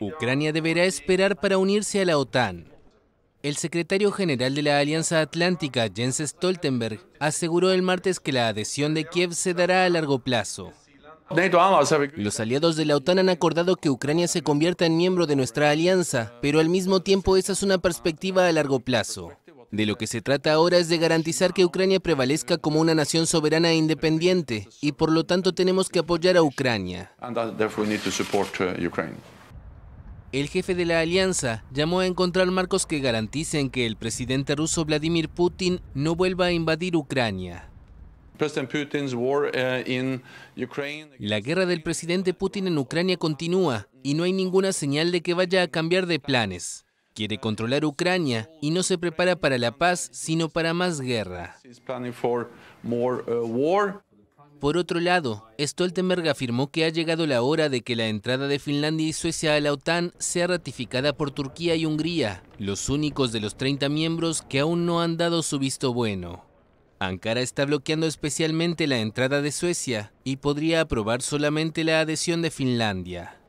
Ucrania deberá esperar para unirse a la OTAN. El secretario general de la Alianza Atlántica, Jens Stoltenberg, aseguró el martes que la adhesión de Kiev se dará a largo plazo. Los aliados de la OTAN han acordado que Ucrania se convierta en miembro de nuestra alianza, pero al mismo tiempo esa es una perspectiva a largo plazo. De lo que se trata ahora es de garantizar que Ucrania prevalezca como una nación soberana e independiente y por lo tanto tenemos que apoyar a Ucrania. Uh, el jefe de la alianza llamó a encontrar marcos que garanticen que el presidente ruso Vladimir Putin no vuelva a invadir Ucrania. Uh, la guerra del presidente Putin en Ucrania continúa y no hay ninguna señal de que vaya a cambiar de planes. Quiere controlar Ucrania y no se prepara para la paz, sino para más guerra. Uh, por otro lado, Stoltenberg afirmó que ha llegado la hora de que la entrada de Finlandia y Suecia a la OTAN sea ratificada por Turquía y Hungría, los únicos de los 30 miembros que aún no han dado su visto bueno. Ankara está bloqueando especialmente la entrada de Suecia y podría aprobar solamente la adhesión de Finlandia.